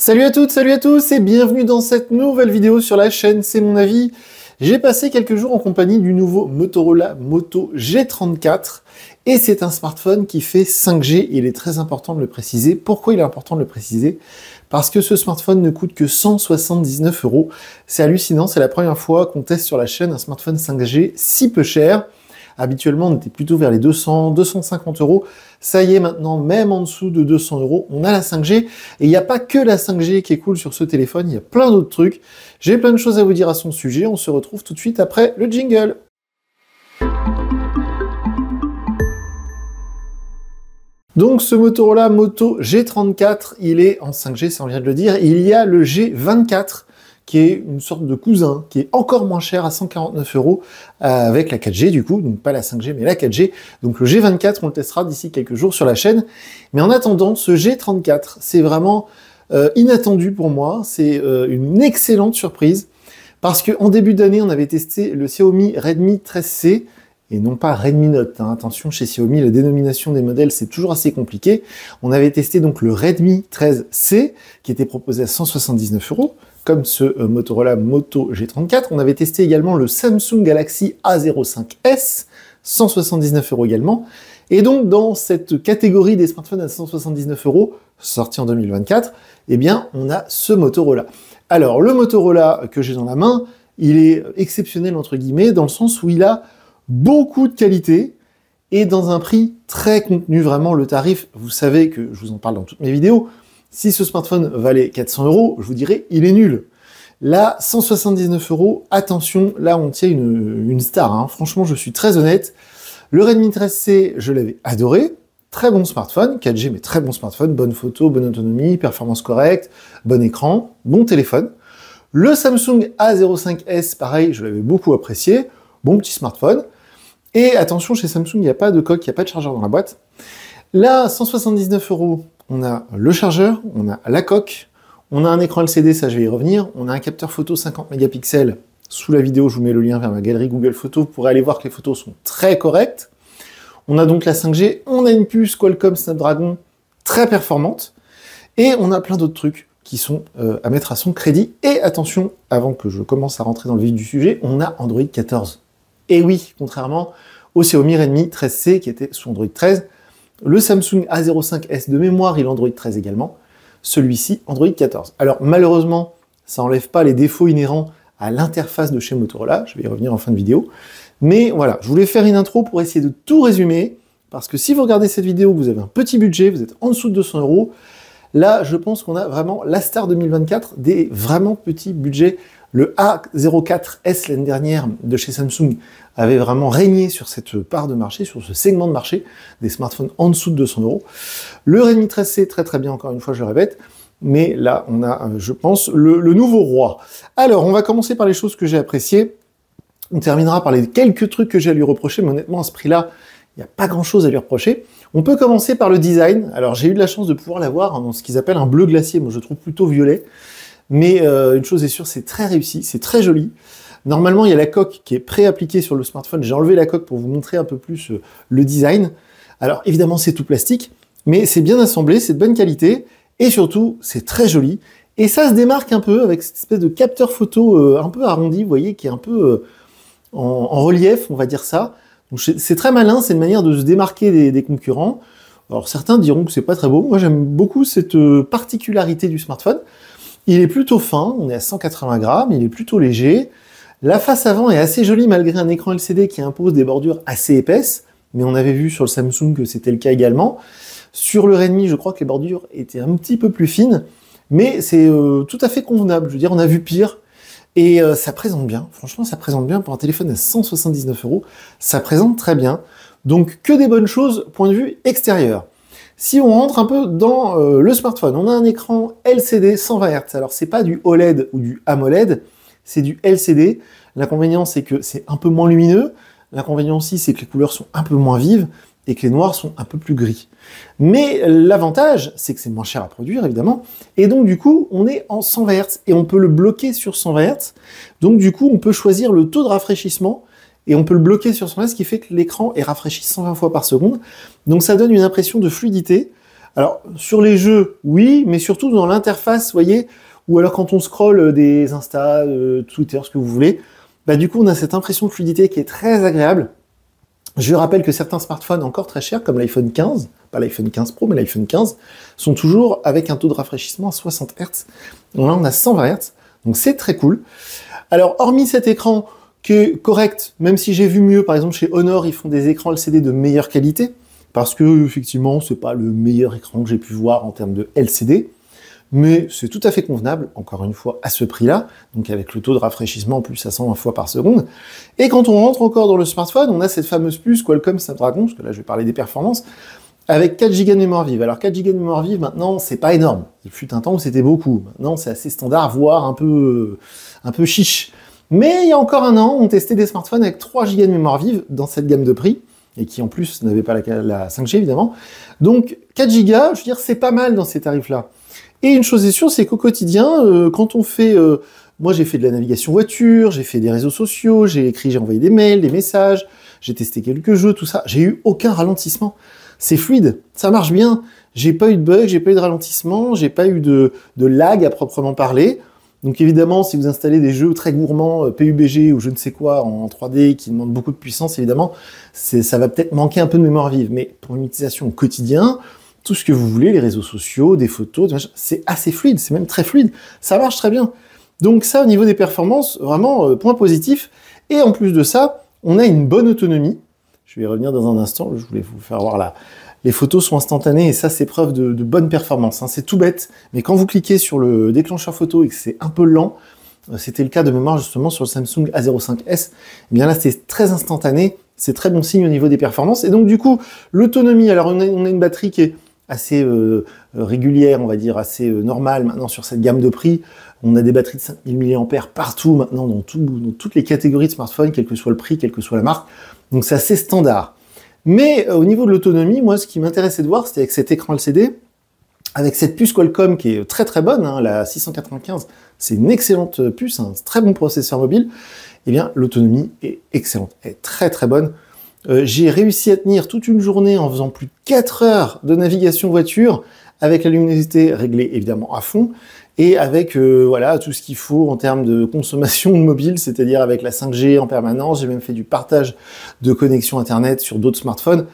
Salut à toutes, salut à tous et bienvenue dans cette nouvelle vidéo sur la chaîne, c'est mon avis. J'ai passé quelques jours en compagnie du nouveau Motorola Moto G34 et c'est un smartphone qui fait 5G, il est très important de le préciser. Pourquoi il est important de le préciser Parce que ce smartphone ne coûte que 179 euros. C'est hallucinant, c'est la première fois qu'on teste sur la chaîne un smartphone 5G si peu cher. Habituellement, on était plutôt vers les 200, 250 euros. Ça y est, maintenant, même en dessous de 200 euros, on a la 5G. Et il n'y a pas que la 5G qui est cool sur ce téléphone, il y a plein d'autres trucs. J'ai plein de choses à vous dire à son sujet. On se retrouve tout de suite après le jingle. Donc ce Motorola Moto G34, il est en 5G, ça on vient de le dire. Il y a le G24 qui est une sorte de cousin, qui est encore moins cher à 149 euros euh, avec la 4G du coup, donc pas la 5G mais la 4G. Donc le G24, on le testera d'ici quelques jours sur la chaîne. Mais en attendant, ce G34, c'est vraiment euh, inattendu pour moi. C'est euh, une excellente surprise parce que en début d'année, on avait testé le Xiaomi Redmi 13C et non pas Redmi Note. Hein. Attention, chez Xiaomi, la dénomination des modèles, c'est toujours assez compliqué. On avait testé donc le Redmi 13C, qui était proposé à 179 euros comme ce euh, Motorola Moto G34. On avait testé également le Samsung Galaxy A05s, 179 euros également. Et donc, dans cette catégorie des smartphones à 179 euros, sorti en 2024, eh bien, on a ce Motorola. Alors, le Motorola que j'ai dans la main, il est exceptionnel, entre guillemets, dans le sens où il a beaucoup de qualité et dans un prix très contenu, vraiment le tarif, vous savez que je vous en parle dans toutes mes vidéos, si ce smartphone valait 400 euros, je vous dirais, il est nul. Là, 179 euros, attention, là on tient une, star. Hein. Franchement, je suis très honnête. Le Redmi 13C, je l'avais adoré. Très bon smartphone, 4G, mais très bon smartphone, bonne photo, bonne autonomie, performance correcte, bon écran, bon téléphone. Le Samsung A05S, pareil, je l'avais beaucoup apprécié, bon petit smartphone. Et attention, chez Samsung, il n'y a pas de coque, il n'y a pas de chargeur dans la boîte. Là, 179 euros, on a le chargeur, on a la coque, on a un écran LCD, ça je vais y revenir, on a un capteur photo 50 mégapixels. Sous la vidéo, je vous mets le lien vers ma galerie Google Photos, vous pourrez aller voir que les photos sont très correctes. On a donc la 5G, on a une puce Qualcomm Snapdragon très performante, et on a plein d'autres trucs qui sont euh, à mettre à son crédit. Et attention, avant que je commence à rentrer dans le vif du sujet, on a Android 14. Et oui, contrairement au Xiaomi Redmi 13C qui était sous Android 13, le Samsung A05s de mémoire, et l'Android 13 également, celui-ci Android 14. Alors malheureusement, ça n'enlève pas les défauts inhérents à l'interface de chez Motorola, je vais y revenir en fin de vidéo. Mais voilà, je voulais faire une intro pour essayer de tout résumer, parce que si vous regardez cette vidéo, vous avez un petit budget, vous êtes en dessous de 200 euros, là je pense qu'on a vraiment la star 2024 des vraiment petits budgets le A04S l'année dernière de chez Samsung avait vraiment régné sur cette part de marché, sur ce segment de marché des smartphones en dessous de 200 euros. Le Redmi 13C, très très bien, encore une fois, je le répète. Mais là, on a, euh, je pense, le, nouveau roi. Alors, on va commencer par les choses que j'ai appréciées. On terminera par les quelques trucs que j'ai à lui reprocher, mais honnêtement, à ce prix-là, il n'y a pas grand-chose à lui reprocher. On peut commencer par le design. Alors, j'ai eu de la chance de pouvoir l'avoir dans ce qu'ils appellent un bleu glacier. Moi, je trouve plutôt violet. Mais euh, une chose est sûre, c'est très réussi, c'est très joli. Normalement, il y a la coque qui est pré-appliquée sur le smartphone. J'ai enlevé la coque pour vous montrer un peu plus euh, le design. Alors évidemment, c'est tout plastique, mais c'est bien assemblé, c'est de bonne qualité, et surtout, c'est très joli. Et ça se démarque un peu avec cette espèce de capteur photo euh, un peu arrondi, vous voyez, qui est un peu en, relief, on va dire ça. C'est très malin, c'est une manière de se démarquer des, des concurrents. Alors certains diront que c'est pas très beau. Moi, j'aime beaucoup cette particularité du smartphone. Il est plutôt fin, on est à 180 grammes, il est plutôt léger. La face avant est assez jolie malgré un écran LCD qui impose des bordures assez épaisses, mais on avait vu sur le Samsung que c'était le cas également. Sur le Redmi, je crois que les bordures étaient un petit peu plus fines, mais c'est euh, tout à fait convenable. Je veux dire, on a vu pire. Et euh, ça présente bien, franchement ça présente bien pour un téléphone à 179 euros, ça présente très bien. Donc que des bonnes choses, point de vue extérieur. Si on rentre un peu dans euh, le smartphone, on a un écran LCD 120 Hz. Alors c'est pas du OLED ou du AMOLED, c'est du LCD. L'inconvénient c'est que c'est un peu moins lumineux. L'inconvénient aussi c'est que les couleurs sont un peu moins vives et que les noirs sont un peu plus gris. Mais l'avantage, c'est que c'est moins cher à produire, évidemment. Et donc, du coup, on est en 120 Hz et on peut le bloquer sur 120 Hz. Donc, du coup, on peut choisir le taux de rafraîchissement et on peut le bloquer sur son S, ce qui fait que l'écran est rafraîchi 120 fois par seconde. Donc ça donne une impression de fluidité. Alors sur les jeux, oui, mais surtout dans l'interface, vous voyez, ou alors quand on scrolle euh, des Insta, euh, Twitter, ce que vous voulez, bah du coup on a cette impression de fluidité qui est très agréable. Je rappelle que certains smartphones encore très chers, comme l'iPhone 15, pas l'iPhone 15 Pro, mais l'iPhone 15, sont toujours avec un taux de rafraîchissement à 60 Hz. Donc là, on a 120 Hz, donc c'est très cool. Alors, hormis cet écran, qui est correct, même si j'ai vu mieux. Par exemple, chez Honor, ils font des écrans LCD de meilleure qualité, parce que effectivement, c'est pas le meilleur écran que j'ai pu voir en termes de LCD, mais c'est tout à fait convenable, encore une fois, à ce prix-là, donc avec le taux de rafraîchissement en plus à 120 fois par seconde. Et quand on rentre encore dans le smartphone, on a cette fameuse puce Qualcomm Snapdragon, parce que là, je vais parler des performances, avec 4 Go de mémoire vive. Alors 4 Go de mémoire vive, maintenant, c'est pas énorme. Il fut un temps où c'était beaucoup. Maintenant, c'est assez standard, voire un peu, euh, un peu chiche. Mais il y a encore un an, on testait des smartphones avec 3 Go de mémoire vive dans cette gamme de prix et qui en plus n'avaient pas la, 5G évidemment. Donc 4 Go, je veux dire, c'est pas mal dans ces tarifs-là. Et une chose est sûre, c'est qu'au quotidien, euh, quand on fait... Euh, moi, j'ai fait de la navigation voiture, j'ai fait des réseaux sociaux, j'ai écrit, j'ai envoyé des mails, des messages, j'ai testé quelques jeux, tout ça. J'ai eu aucun ralentissement. C'est fluide, ça marche bien. J'ai pas eu de bug, j'ai pas eu de ralentissement, j'ai pas eu de, de lag à proprement parler. Donc évidemment, si vous installez des jeux très gourmands, euh, PUBG ou je ne sais quoi en 3D qui demandent beaucoup de puissance, évidemment, ça va peut-être manquer un peu de mémoire vive. Mais pour une utilisation au quotidien, tout ce que vous voulez, les réseaux sociaux, des photos, c'est assez fluide, c'est même très fluide. Ça marche très bien. Donc ça, au niveau des performances, vraiment, euh, point positif. Et en plus de ça, on a une bonne autonomie. Je vais y revenir dans un instant, je voulais vous faire voir la, les photos sont instantanées et ça c'est preuve de, bonne performance. Hein. C'est tout bête, mais quand vous cliquez sur le déclencheur photo et que c'est un peu lent, euh, c'était le cas de mémoire justement sur le Samsung A05s, eh bien là c'est très instantané, c'est très bon signe au niveau des performances. Et donc du coup, l'autonomie, alors on a, une batterie qui est assez euh, euh, régulière, on va dire assez normale maintenant sur cette gamme de prix. On a des batteries de 5000 mAh partout maintenant dans, dans toutes les catégories de smartphones, quel que soit le prix, quelle que soit la marque. Donc c'est assez standard. Mais euh, au niveau de l'autonomie, moi, ce qui m'intéressait de voir, c'était avec cet écran LCD, avec cette puce Qualcomm qui est très très bonne, hein, la 695, c'est une excellente euh, puce, un hein, très bon processeur mobile, et eh bien l'autonomie est excellente, est très très bonne. Euh, j'ai réussi à tenir toute une journée en faisant plus de 4 heures de navigation voiture, avec la luminosité réglée évidemment à fond, et avec euh, voilà tout ce qu'il faut en termes de consommation mobile, c'est-à-dire avec la 5G en permanence. J'ai même fait du partage de connexion Internet sur d'autres smartphones.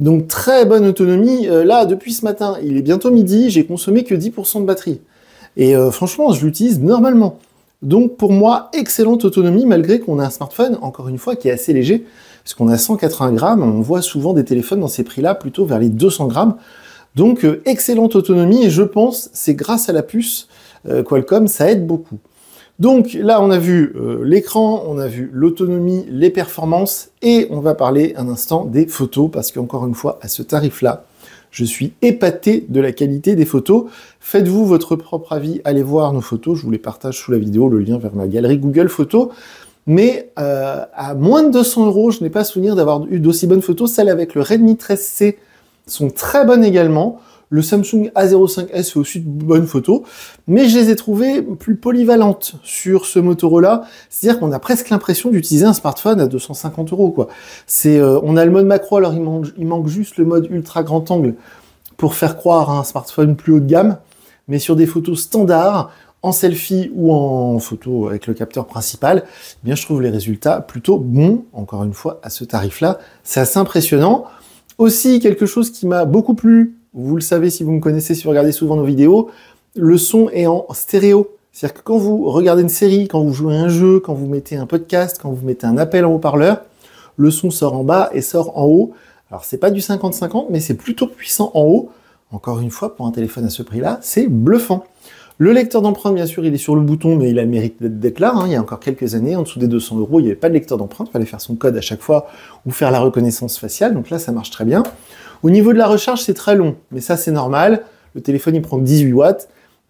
Donc très bonne autonomie. Euh, là, depuis ce matin, il est bientôt midi, j'ai consommé que 10% de batterie. Et euh, franchement, je l'utilise normalement. Donc pour moi, excellente autonomie malgré qu'on a un smartphone, encore une fois, qui est assez léger, parce qu'on a 180 grammes. On voit souvent des téléphones dans ces prix-là plutôt vers les 200 grammes. Donc euh, excellente autonomie et je pense c'est grâce à la puce euh, Qualcomm, ça aide beaucoup. Donc là on a vu euh, l'écran, on a vu l'autonomie, les performances et on va parler un instant des photos parce qu'encore une fois à ce tarif là, je suis épaté de la qualité des photos. Faites-vous votre propre avis, allez voir nos photos, je vous les partage sous la vidéo, le lien vers ma galerie Google Photos. Mais à moins de 200 euros, je n'ai pas souvenir d'avoir eu d'aussi bonnes photos. Celle avec le Redmi 13C sont très bonnes également. Le Samsung A05s fait aussi de bonnes photos, mais je les ai trouvées plus polyvalentes sur ce Motorola. C'est-à-dire qu'on a presque l'impression d'utiliser un smartphone à 250 euros, quoi. C'est, euh, on a le mode macro, alors il manque, il manque juste le mode ultra grand angle pour faire croire à un smartphone plus haut de gamme, mais sur des photos standards, en selfie ou en photo avec le capteur principal, eh bien je trouve les résultats plutôt bons, encore une fois, à ce tarif-là. C'est assez impressionnant. Aussi, quelque chose qui m'a beaucoup plu, vous le savez si vous me connaissez, si vous regardez souvent nos vidéos, le son est en stéréo. C'est-à-dire que quand vous regardez une série, quand vous jouez un jeu, quand vous mettez un podcast, quand vous mettez un appel en haut-parleur, le son sort en bas et sort en haut. Alors c'est pas du 50-50, mais c'est plutôt puissant en haut. Encore une fois, pour un téléphone à ce prix-là, c'est bluffant. Le lecteur d'empreinte, bien sûr, il est sur le bouton, mais il a le mérite d'être là. Hein. Il y a encore quelques années, en dessous des 200 euros, il n'y avait pas de lecteur d'empreinte. Il fallait faire son code à chaque fois ou faire la reconnaissance faciale. Donc là, ça marche très bien. Au niveau de la recharge, c'est très long, mais ça, c'est normal. Le téléphone, il prend 18 watts.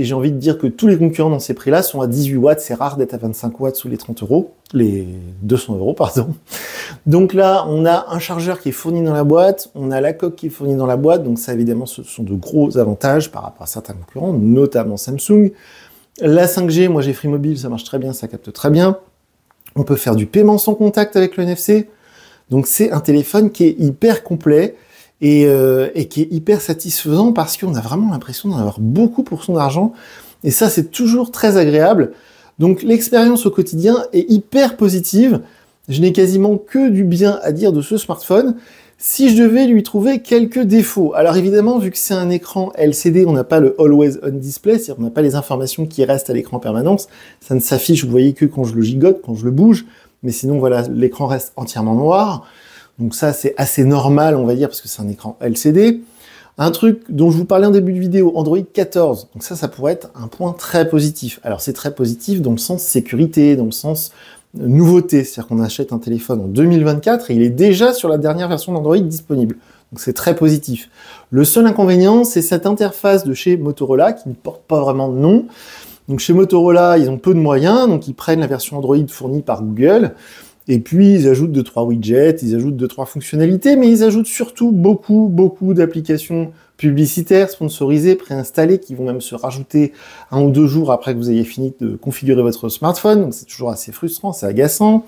Et j'ai envie de dire que tous les concurrents dans ces prix-là sont à 18 watts. C'est rare d'être à 25 watts sous les 30 euros, les 200 euros, pardon. Donc là, on a un chargeur qui est fourni dans la boîte, on a la coque qui est fournie dans la boîte. Donc ça, évidemment, ce sont de gros avantages par rapport à certains concurrents, notamment Samsung. La 5G, moi j'ai Free Mobile, ça marche très bien, ça capte très bien. On peut faire du paiement sans contact avec le NFC. Donc c'est un téléphone qui est hyper complet. Euh, et, qui est hyper satisfaisant parce qu'on a vraiment l'impression d'en avoir beaucoup pour son argent. Et ça, c'est toujours très agréable. Donc l'expérience au quotidien est hyper positive. Je n'ai quasiment que du bien à dire de ce smartphone. Si je devais lui trouver quelques défauts, alors évidemment, vu que c'est un écran LCD, on n'a pas le Always On Display, c'est-à-dire qu'on n'a pas les informations qui restent à l'écran en permanence. Ça ne s'affiche, vous voyez, que quand je le gigote, quand je le bouge. Mais sinon, voilà, l'écran reste entièrement noir. Donc ça, c'est assez normal, on va dire, parce que c'est un écran LCD. Un truc dont je vous parlais en début de vidéo, Android 14. Donc ça, ça pourrait être un point très positif. Alors c'est très positif dans le sens sécurité, dans le sens euh, nouveauté. C'est-à-dire qu'on achète un téléphone en 2024 et il est déjà sur la dernière version d'Android disponible. Donc c'est très positif. Le seul inconvénient, c'est cette interface de chez Motorola qui ne porte pas vraiment de nom. Donc chez Motorola, ils ont peu de moyens, donc ils prennent la version Android fournie par Google. Et puis, ils ajoutent deux, trois widgets, ils ajoutent deux, trois fonctionnalités, mais ils ajoutent surtout beaucoup, beaucoup d'applications publicitaires, sponsorisées, préinstallées, qui vont même se rajouter un ou deux jours après que vous ayez fini de configurer votre smartphone. Donc, c'est toujours assez frustrant, c'est agaçant.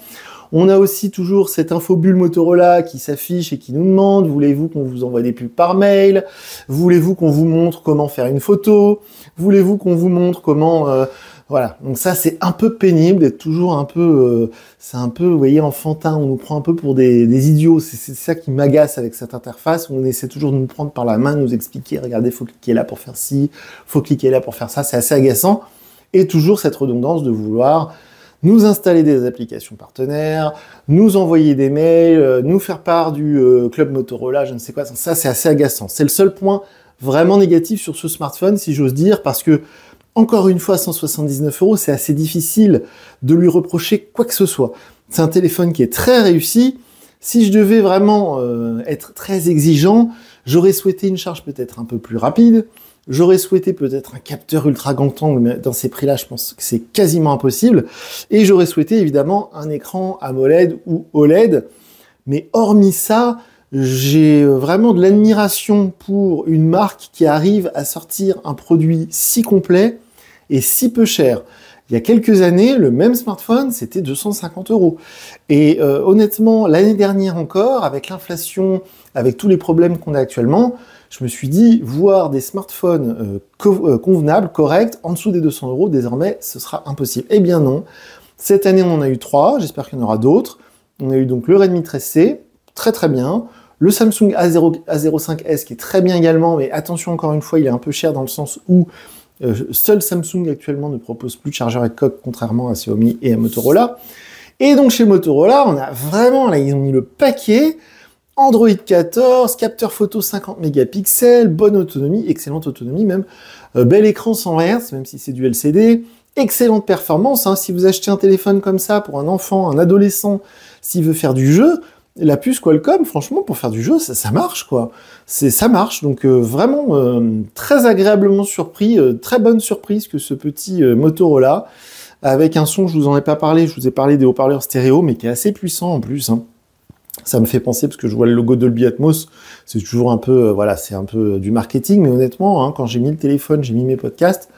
On a aussi toujours cette infobulle Motorola qui s'affiche et qui nous demande voulez-vous qu'on vous envoie des pubs par mail Voulez-vous qu'on vous montre comment faire une photo Voulez-vous qu'on vous montre comment euh, voilà, donc ça c'est un peu pénible d'être toujours un peu, euh, c'est un peu, vous voyez, enfantin, on nous prend un peu pour des, idiots, c'est ça qui m'agace avec cette interface, on essaie toujours de nous prendre par la main, nous expliquer, regardez, faut cliquer là pour faire ci, faut cliquer là pour faire ça, c'est assez agaçant, et toujours cette redondance de vouloir nous installer des applications partenaires, nous envoyer des mails, euh, nous faire part du euh, club Motorola, je ne sais quoi, ça c'est assez agaçant, c'est le seul point vraiment négatif sur ce smartphone si j'ose dire, parce que encore une fois 179 euros, c'est assez difficile de lui reprocher quoi que ce soit. C'est un téléphone qui est très réussi. Si je devais vraiment euh, être très exigeant, j'aurais souhaité une charge peut-être un peu plus rapide. J'aurais souhaité peut-être un capteur ultra grand angle, mais dans ces prix-là, je pense que c'est quasiment impossible. Et j'aurais souhaité évidemment un écran AMOLED ou OLED. Mais hormis ça, j'ai vraiment de l'admiration pour une marque qui arrive à sortir un produit si complet et si peu cher. Il y a quelques années, le même smartphone, c'était 250 euros. Et euh, honnêtement, l'année dernière encore, avec l'inflation, avec tous les problèmes qu'on a actuellement, je me suis dit, voir des smartphones euh, euh, convenables, corrects, en dessous des 200 euros, désormais, ce sera impossible. Eh bien non. Cette année, on en a eu trois. J'espère qu'il y en aura d'autres. On a eu donc le Redmi 13C, très très bien. Le Samsung A0, A05S qui est très bien également, mais attention encore une fois, il est un peu cher dans le sens où euh, seul Samsung actuellement ne propose plus de chargeur et coque, contrairement à Xiaomi et à Motorola. Et donc chez Motorola, on a vraiment, là, ils ont mis le paquet. Android 14, capteur photo 50 mégapixels, bonne autonomie, excellente autonomie même, euh, bel écran sans Hz, même si c'est du LCD, excellente performance. Hein. si vous achetez un téléphone comme ça pour un enfant, un adolescent, s'il veut faire du jeu, la puce Qualcomm, franchement, pour faire du jeu, ça, marche, quoi. C'est, ça marche. Donc, euh, vraiment, euh, très agréablement surpris, euh, très bonne surprise que ce petit Motorola, avec un son, je vous en ai pas parlé, je vous ai parlé des haut-parleurs stéréo, mais qui est assez puissant en plus, hein. Ça me fait penser parce que je vois le logo Dolby Atmos, c'est toujours un peu, voilà, c'est un peu du marketing, mais honnêtement, hein, quand j'ai mis le téléphone, j'ai mis mes podcasts,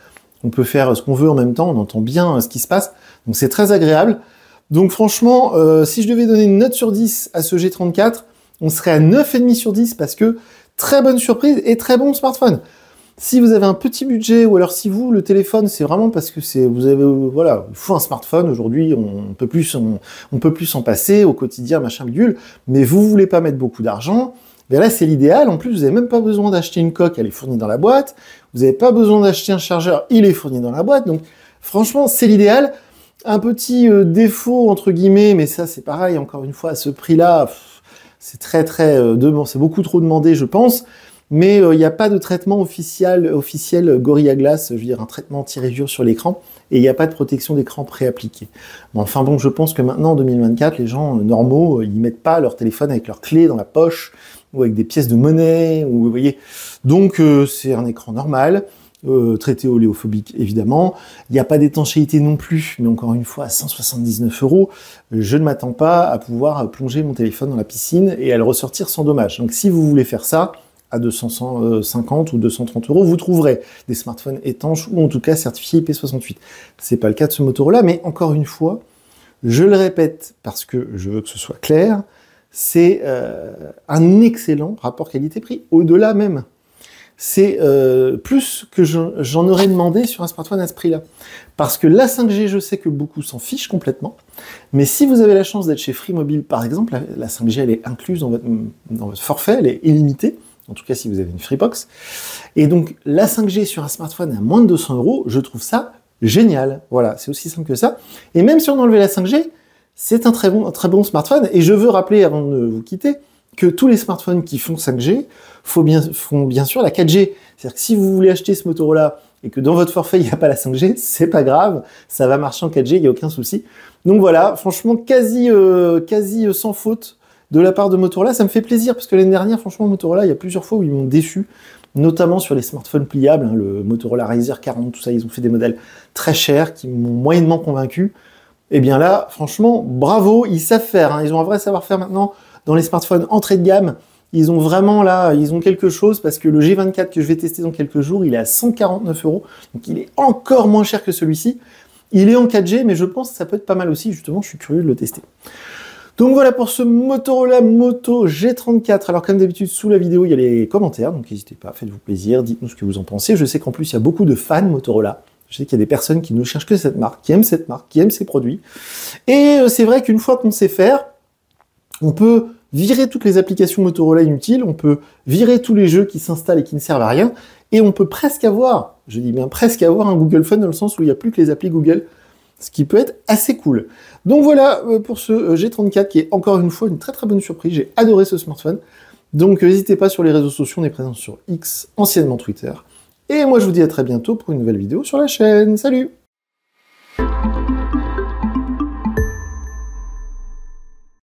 on peut faire ce qu'on veut en même temps, on entend bien ce qui se passe, donc c'est très agréable. Donc franchement, euh, si je devais donner une note sur 10 à ce G34, on serait à 9,5 sur 10 parce que très bonne surprise et très bon smartphone. Si vous avez un petit budget ou alors si vous le téléphone, c'est vraiment parce que c'est vous avez voilà, il faut un smartphone aujourd'hui, on peut plus on, peut plus s'en passer au quotidien machin bidule, mais vous voulez pas mettre beaucoup d'argent, ben là c'est l'idéal. En plus, vous n'avez même pas besoin d'acheter une coque, elle est fournie dans la boîte. Vous n'avez pas besoin d'acheter un chargeur, il est fourni dans la boîte. Donc franchement, c'est l'idéal. Un petit euh, défaut, entre guillemets, mais ça c'est pareil, encore une fois, à ce prix-là, c'est très très... Euh, c'est beaucoup trop demandé, je pense. Mais euh, il n'y a pas de traitement officiel, officiel Gorilla Glass, je veux dire un traitement tiré dur sur l'écran, et il n'y a pas de protection d'écran préappliquée. enfin bon, je pense que maintenant, en 2024, les gens normaux, ils mettent pas leur téléphone avec leur clé dans la poche, ou avec des pièces de monnaie, ou vous voyez. Donc c'est un écran normal. Euh, traité oléophobique évidemment. Il n'y a pas d'étanchéité non plus, mais encore une fois, à 179 euros, je ne m'attends pas à pouvoir plonger mon téléphone dans la piscine et à le ressortir sans dommage. Donc si vous voulez faire ça, à 250 ou 230 euros, vous trouverez des smartphones étanches ou en tout cas certifiés IP68. C'est pas le cas de ce là mais encore une fois, je le répète parce que je veux que ce soit clair, c'est euh, un excellent rapport qualité-prix, au-delà même c'est euh, plus que j'en aurais demandé sur un smartphone à ce prix-là. Parce que la 5G, je sais que beaucoup s'en fichent complètement, mais si vous avez la chance d'être chez Free Mobile, par exemple, la, 5G, elle est incluse dans votre, dans votre, forfait, elle est illimitée, en tout cas si vous avez une Freebox. Et donc, la 5G sur un smartphone à moins de 200 euros, je trouve ça génial. Voilà, c'est aussi simple que ça. Et même si on enlevait la 5G, c'est un très bon, un très bon smartphone. Et je veux rappeler, avant de vous quitter, que tous les smartphones qui font 5G font bien, sûr la 4G. C'est-à-dire que si vous voulez acheter ce Motorola et que dans votre forfait, il n'y a pas la 5G, c'est pas grave, ça va marcher en 4G, il n'y a aucun souci. Donc voilà, franchement, quasi, euh, quasi euh, sans faute de la part de Motorola. Ça me fait plaisir parce que l'année dernière, franchement, Motorola, il y a plusieurs fois où ils m'ont déçu, notamment sur les smartphones pliables, hein, le Motorola Razr 40, tout ça, ils ont fait des modèles très chers qui m'ont moyennement convaincu. Et eh bien là, franchement, bravo, ils savent faire, hein. ils ont un vrai savoir-faire maintenant dans les smartphones entrée de gamme, ils ont vraiment là, ils ont quelque chose parce que le G24 que je vais tester dans quelques jours, il est à 149 euros, donc il est encore moins cher que celui-ci. Il est en 4G, mais je pense que ça peut être pas mal aussi. Justement, je suis curieux de le tester. Donc voilà pour ce Motorola Moto G34. Alors comme d'habitude, sous la vidéo, il y a les commentaires, donc n'hésitez pas, faites-vous plaisir, dites-nous ce que vous en pensez. Je sais qu'en plus, il y a beaucoup de fans Motorola. Je sais qu'il y a des personnes qui ne cherchent que cette marque, qui aiment cette marque, qui aiment ces produits. Et euh, c'est vrai qu'une fois qu'on sait faire, on peut virer toutes les applications Motorola inutiles, on peut virer tous les jeux qui s'installent et qui ne servent à rien, et on peut presque avoir, je dis bien presque avoir un Google Phone dans le sens où il n'y a plus que les applis Google, ce qui peut être assez cool. Donc voilà euh, pour ce euh, G34 qui est encore une fois une très très bonne surprise, j'ai adoré ce smartphone. Donc euh, n'hésitez pas sur les réseaux sociaux, on est présent sur X, anciennement Twitter. Et moi je vous dis à très bientôt pour une nouvelle vidéo sur la chaîne. Salut